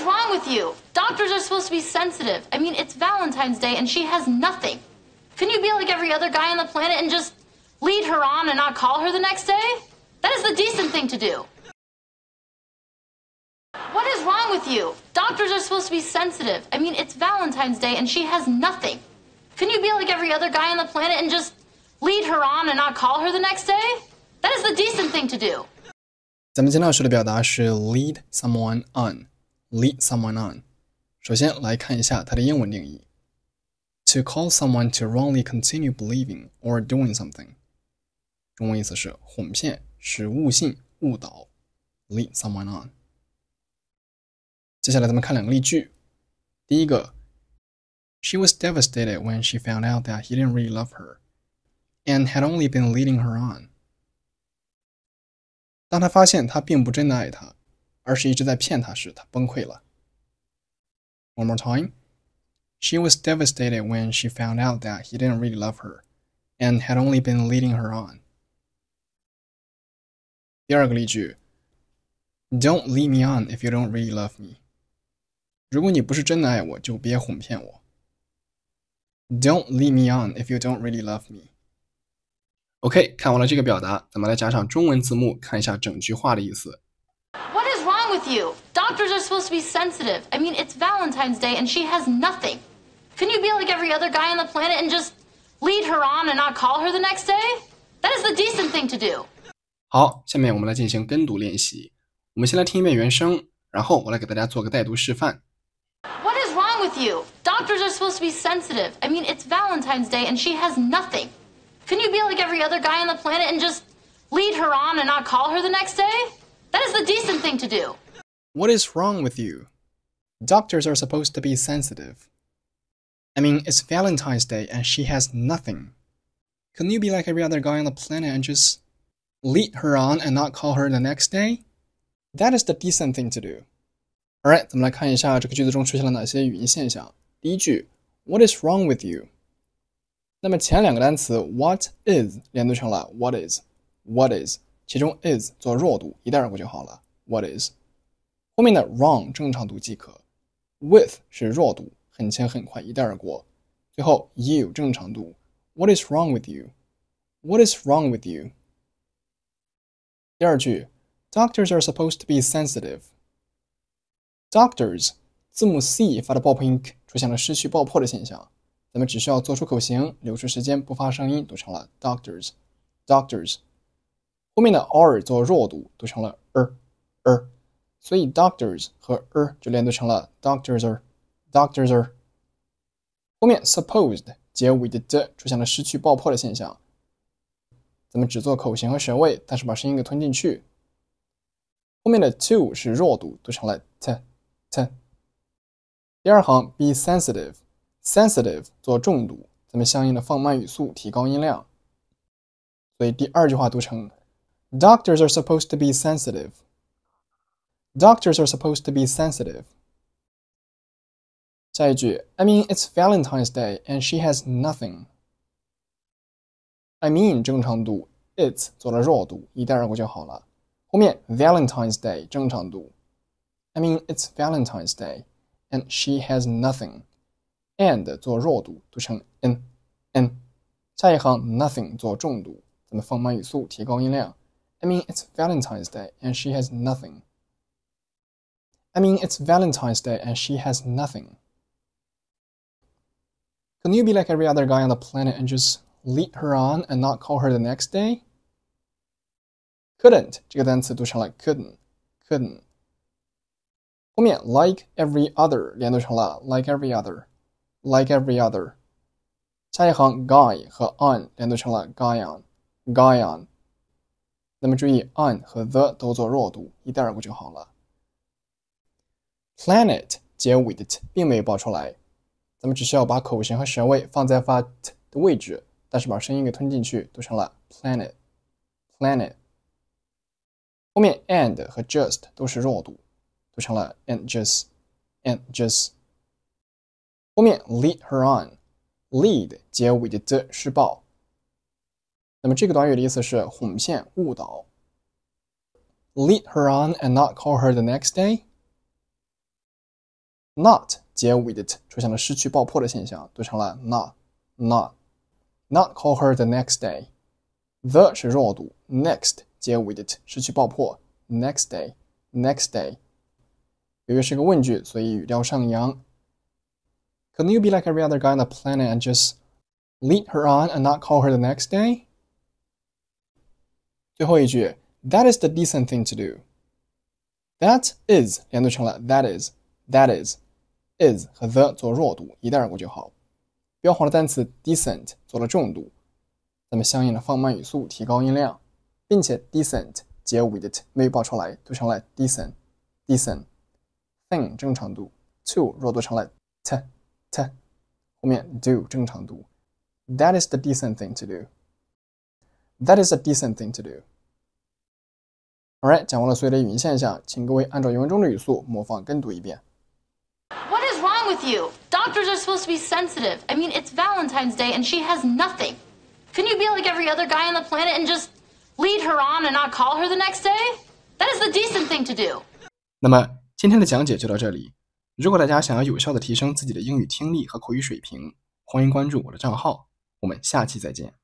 is wrong with you? Doctors are supposed to be sensitive. I mean, it's Valentine's Day and she has nothing. Can you be like every other guy on the planet and just lead her on and not call her the next day? That is the decent thing to do. What is wrong with you? Doctors are supposed to be sensitive. I mean, it's Valentine's Day and she has nothing. Can you be like every other guy on the planet and just lead her on and not call her the next day? That is the decent thing to do. lead someone on。lead someone on. to call someone to wrongly continue believing or doing something。中文意思是哄骗、使误信、误导。lead someone on。接下来咱们看两个例句。第一个，She was devastated when she found out that he didn't really love her, and had only been leading her on。当她发现他并不真的爱她，而是一直在骗他时，他崩溃了。One more time. She was devastated when she found out that he didn't really love her and had only been leading her on. 第二个例句，Don't lead me on if you don't really love me。如果你不是真的爱我，就别哄骗我。Don't lead me on if you don't really love me。OK，看完了这个表达，咱们来加上中文字幕，看一下整句话的意思。with you? Doctors are supposed to be sensitive. I mean, it's Valentine's Day and she has nothing. Can you be like every other guy on the planet and just lead her on and not call her the next day? That is the decent thing to do. 好，下面我们来进行跟读练习。我们先来听一遍原声，然后我来给大家做个带读示范。What is wrong with you? Doctors are supposed to be sensitive. I mean, it's Valentine's Day and she has nothing. Can you be like every other guy on the planet and just lead her on and not call her the next day? That is the decent thing to do. What is wrong with you? Doctors are supposed to be sensitive. I mean, it's Valentine's Day and she has nothing. Can you be like every other guy on the planet and just lead her on and not call her the next day? That is the decent thing to do. All "What is wrong with you？那么前两个单词 What is 连读成了 What is，What is what。Is, 其中 is 做弱读，一带而过就好了。What is 后面的 wrong 正常读即可。With 是弱读，很轻很快，一带而过。最后 you 正常读。What is wrong with you? What is wrong with you? 第二句，Doctors are supposed to be sensitive。Doctors 字母 c 发的爆破音出现了失去爆破的现象，咱们只需要做出口型，留出时间不发声音，读成了 doctors。Doctors。后面的 r 做弱读，读成了 r r，所以 doctors 和 r 就连读成了 doctors e r doctors e r。后面 supposed 结尾的 d 出现了失去爆破的现象，咱们只做口型和舌位，但是把声音给吞进去。后面的 to 是弱读，读成了 t t。第二行 be sensitive sensitive 做重读，咱们相应的放慢语速，提高音量。所以第二句话读成。Doctors are supposed to be sensitive. Doctors are supposed to be sensitive. 下一句, I mean, it's Valentine's Day and she has nothing. I mean it's Valentine's Day I mean it's Valentine's Day and she has And 做弱读，读成 n n。下一行 nothing 做重读，咱们放慢语速，提高音量。I mean, it's Valentine's Day and she has nothing. I mean, it's Valentine's Day and she has nothing. Can you be like every other guy on the planet and just lead her on and not call her the next day? Couldn't 这个单词读成了 couldn't couldn't，后面 like every other 连读成了 like every other like every other，下一行 guy 和 on 连读成了 guy on guy on。那么注意 on 和 the 都做弱读，一带而过就好了。Planet 结尾的 t 并没有爆出来，咱们只需要把口型和舌位放在发 t 的位置，但是把声音给吞进去，读成了 planet planet。后面 and 和 just 都是弱读，读成了 and just and just。后面 lead her on，lead 结尾的 d 是爆。那么这个短语的意思是哄骗、误导。Lead her on and not call her the next day. Not 结尾的 t 出现了失去爆破的现象，读成了 not not not call her the next day. The 是弱读，next 结尾的 t 失去爆破，next day next day。由于是个问句，所以语调上扬。Can you be like every other guy on the planet and just lead her on and not call her the next day? 最后一句，That is the decent thing to do。That is 连读成了 That is That is is 和 the 做弱读，一带而过就好。标黄的单词 decent 做了重读，咱们相应的放慢语速，提高音量，并且 decent 结尾的 t 没有爆出来，读成了 decent decent thing 正常读，to 弱读成了 t t，后面 do 正常读。That is the decent thing to do. That is a decent thing to do. Alright，讲完了所有的语音现象，请各位按照原文中的语速模仿跟读一遍。What is wrong with you? Doctors are supposed to be sensitive. I mean, it's Valentine's Day and she has nothing. Can you be like every other guy on the planet and just lead her on and not call her the next day? That is the decent thing to do. 那么今天的讲解就到这里。如果大家想要有效的提升自己的英语听力和口语水平，欢迎关注我的账号。我们下期再见。